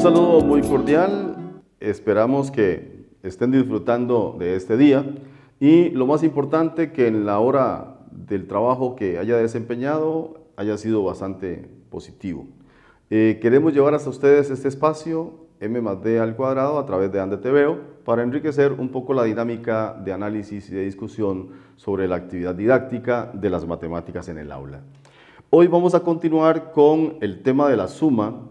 Un saludo muy cordial, esperamos que estén disfrutando de este día y lo más importante que en la hora del trabajo que haya desempeñado haya sido bastante positivo. Eh, queremos llevar hasta ustedes este espacio M más D al cuadrado a través de Andeteveo para enriquecer un poco la dinámica de análisis y de discusión sobre la actividad didáctica de las matemáticas en el aula. Hoy vamos a continuar con el tema de la suma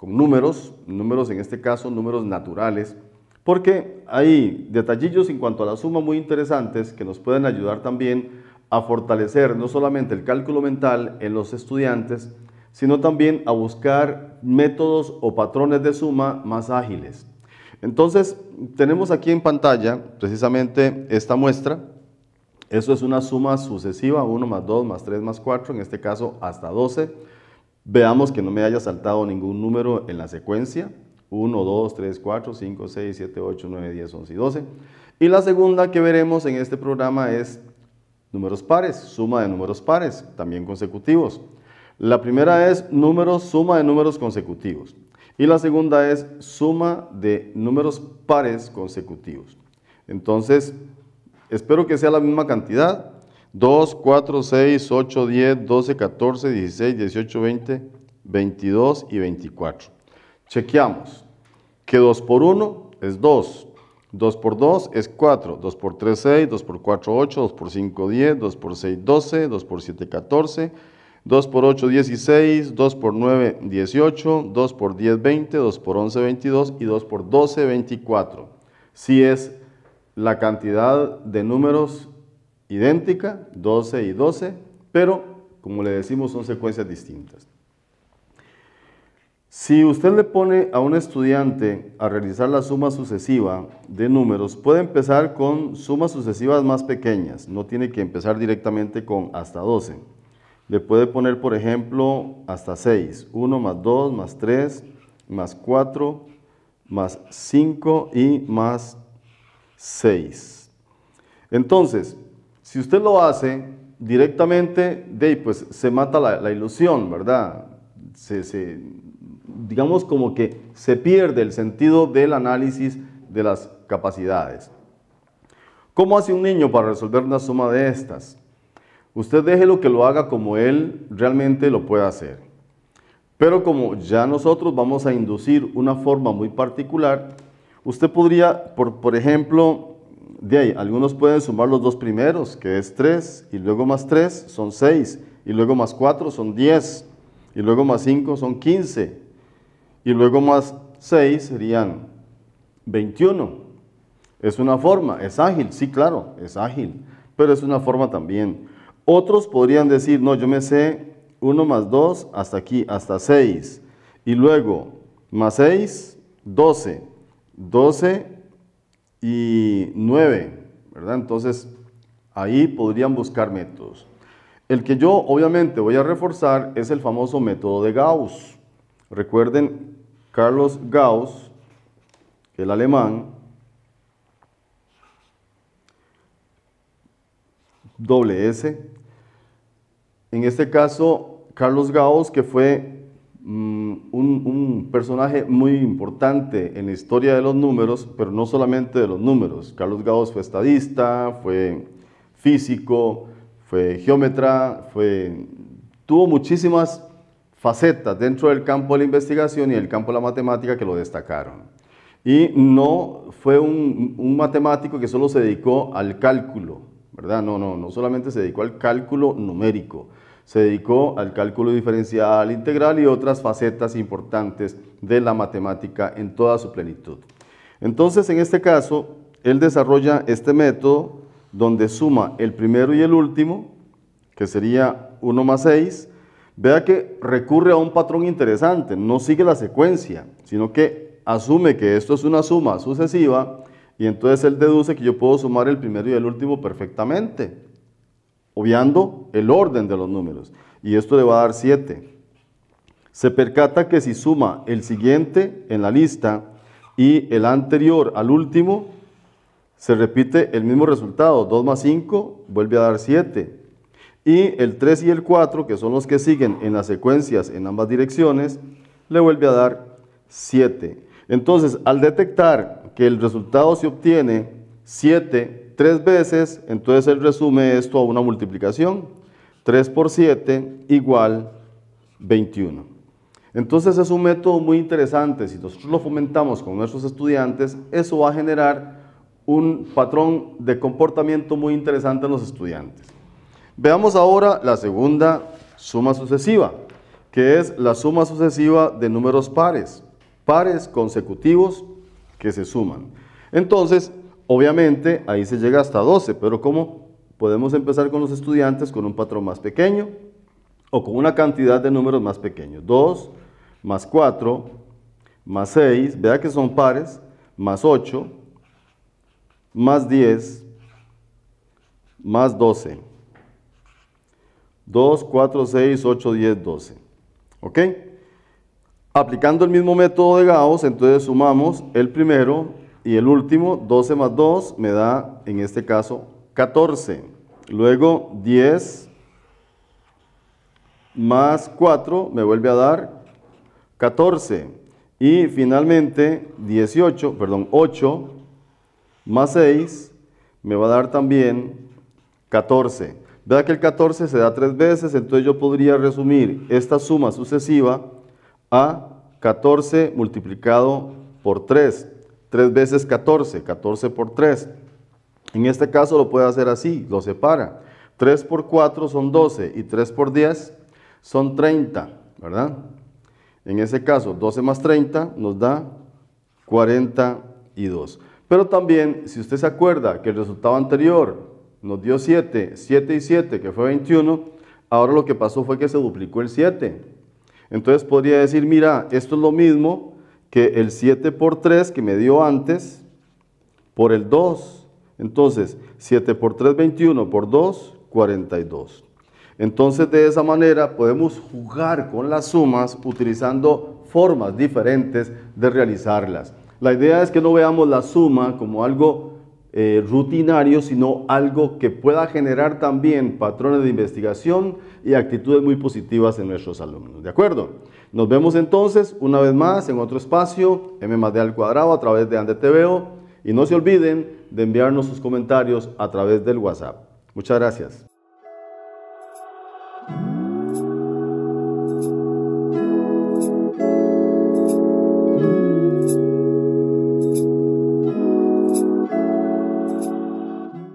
con números, números en este caso, números naturales, porque hay detallillos en cuanto a la suma muy interesantes que nos pueden ayudar también a fortalecer no solamente el cálculo mental en los estudiantes, sino también a buscar métodos o patrones de suma más ágiles. Entonces, tenemos aquí en pantalla precisamente esta muestra. Eso es una suma sucesiva, 1 más 2 más 3 más 4, en este caso hasta 12 Veamos que no me haya saltado ningún número en la secuencia. 1, 2, 3, 4, 5, 6, 7, 8, 9, 10, 11 y 12. Y la segunda que veremos en este programa es números pares, suma de números pares, también consecutivos. La primera es números, suma de números consecutivos. Y la segunda es suma de números pares consecutivos. Entonces, espero que sea la misma cantidad. 2, 4, 6, 8, 10, 12, 14, 16, 18, 20, 22 y 24. Chequeamos que 2 por 1 es 2, 2 por 2 es 4, 2 por 3 6, 2 por 4 8, 2 por 5 10, 2 por 6 12, 2 por 7 14, 2 por 8 16, 2 por 9 18, 2 por 10 20, 2 por 11 22 y 2 por 12 24. Si es la cantidad de números idéntica, 12 y 12, pero como le decimos son secuencias distintas. Si usted le pone a un estudiante a realizar la suma sucesiva de números, puede empezar con sumas sucesivas más pequeñas, no tiene que empezar directamente con hasta 12. Le puede poner, por ejemplo, hasta 6, 1 más 2 más 3 más 4 más 5 y más 6. Entonces, si usted lo hace directamente, de, pues se mata la, ilusión, ¿verdad? Se, digamos como que se pierde el sentido del análisis de las capacidades. ¿Cómo hace un niño para resolver una suma de estas? Usted déjelo que lo haga como él realmente lo pueda hacer. Pero como ya nosotros vamos a inducir una forma muy particular, usted podría, por, por ejemplo, de ahí, algunos pueden sumar los dos primeros, que es 3, y luego más 3 son 6, y luego más 4 son 10, y luego más 5 son 15, y luego más 6 serían 21. Es una forma, es ágil, sí, claro, es ágil, pero es una forma también. Otros podrían decir, no, yo me sé 1 más 2 hasta aquí, hasta 6, y luego más 6, 12, 12 y 9, ¿verdad? Entonces, ahí podrían buscar métodos. El que yo obviamente voy a reforzar es el famoso método de Gauss. Recuerden, Carlos Gauss, el alemán, doble S. En este caso, Carlos Gauss, que fue mm, un, personaje muy importante en la historia de los números, pero no solamente de los números. Carlos Gauss fue estadista, fue físico, fue geómetra, fue, tuvo muchísimas facetas dentro del campo de la investigación y el campo de la matemática que lo destacaron. Y no fue un, un matemático que solo se dedicó al cálculo, ¿verdad? No, no, no solamente se dedicó al cálculo numérico, se dedicó al cálculo diferencial integral y otras facetas importantes de la matemática en toda su plenitud. Entonces, en este caso, él desarrolla este método donde suma el primero y el último, que sería 1 más 6, vea que recurre a un patrón interesante, no sigue la secuencia, sino que asume que esto es una suma sucesiva y entonces él deduce que yo puedo sumar el primero y el último perfectamente obviando el orden de los números. Y esto le va a dar 7. Se percata que si suma el siguiente en la lista y el anterior al último, se repite el mismo resultado. 2 más 5 vuelve a dar 7. Y el 3 y el 4, que son los que siguen en las secuencias en ambas direcciones, le vuelve a dar 7. Entonces, al detectar que el resultado se obtiene 7 tres veces, entonces él resume esto a una multiplicación. 3 por 7 igual 21. Entonces es un método muy interesante. Si nosotros lo fomentamos con nuestros estudiantes, eso va a generar un patrón de comportamiento muy interesante en los estudiantes. Veamos ahora la segunda suma sucesiva, que es la suma sucesiva de números pares, pares consecutivos que se suman. Entonces, Obviamente, ahí se llega hasta 12, pero ¿cómo podemos empezar con los estudiantes con un patrón más pequeño o con una cantidad de números más pequeños? 2 más 4 más 6, vea que son pares, más 8 más 10 más 12. 2, 4, 6, 8, 10, 12. ¿Ok? Aplicando el mismo método de Gauss, entonces sumamos el primero y el último, 12 más 2, me da, en este caso, 14. Luego, 10 más 4 me vuelve a dar 14. Y finalmente, 18, perdón, 8 más 6 me va a dar también 14. Vea que el 14 se da tres veces, entonces yo podría resumir esta suma sucesiva a 14 multiplicado por 3, 3 veces 14, 14 por 3. En este caso lo puede hacer así, lo separa. 3 por 4 son 12 y 3 por 10 son 30, ¿verdad? En ese caso, 12 más 30 nos da 42. Pero también, si usted se acuerda que el resultado anterior nos dio 7, 7 y 7, que fue 21, ahora lo que pasó fue que se duplicó el 7. Entonces podría decir, mira, esto es lo mismo que el 7 por 3 que me dio antes por el 2. Entonces, 7 por 3, 21, por 2, 42. Entonces, de esa manera podemos jugar con las sumas utilizando formas diferentes de realizarlas. La idea es que no veamos la suma como algo eh, rutinario, sino algo que pueda generar también patrones de investigación y actitudes muy positivas en nuestros alumnos. ¿De acuerdo? Nos vemos entonces una vez más en otro espacio, M más D al cuadrado a través de AndeTVO y no se olviden de enviarnos sus comentarios a través del WhatsApp. Muchas gracias.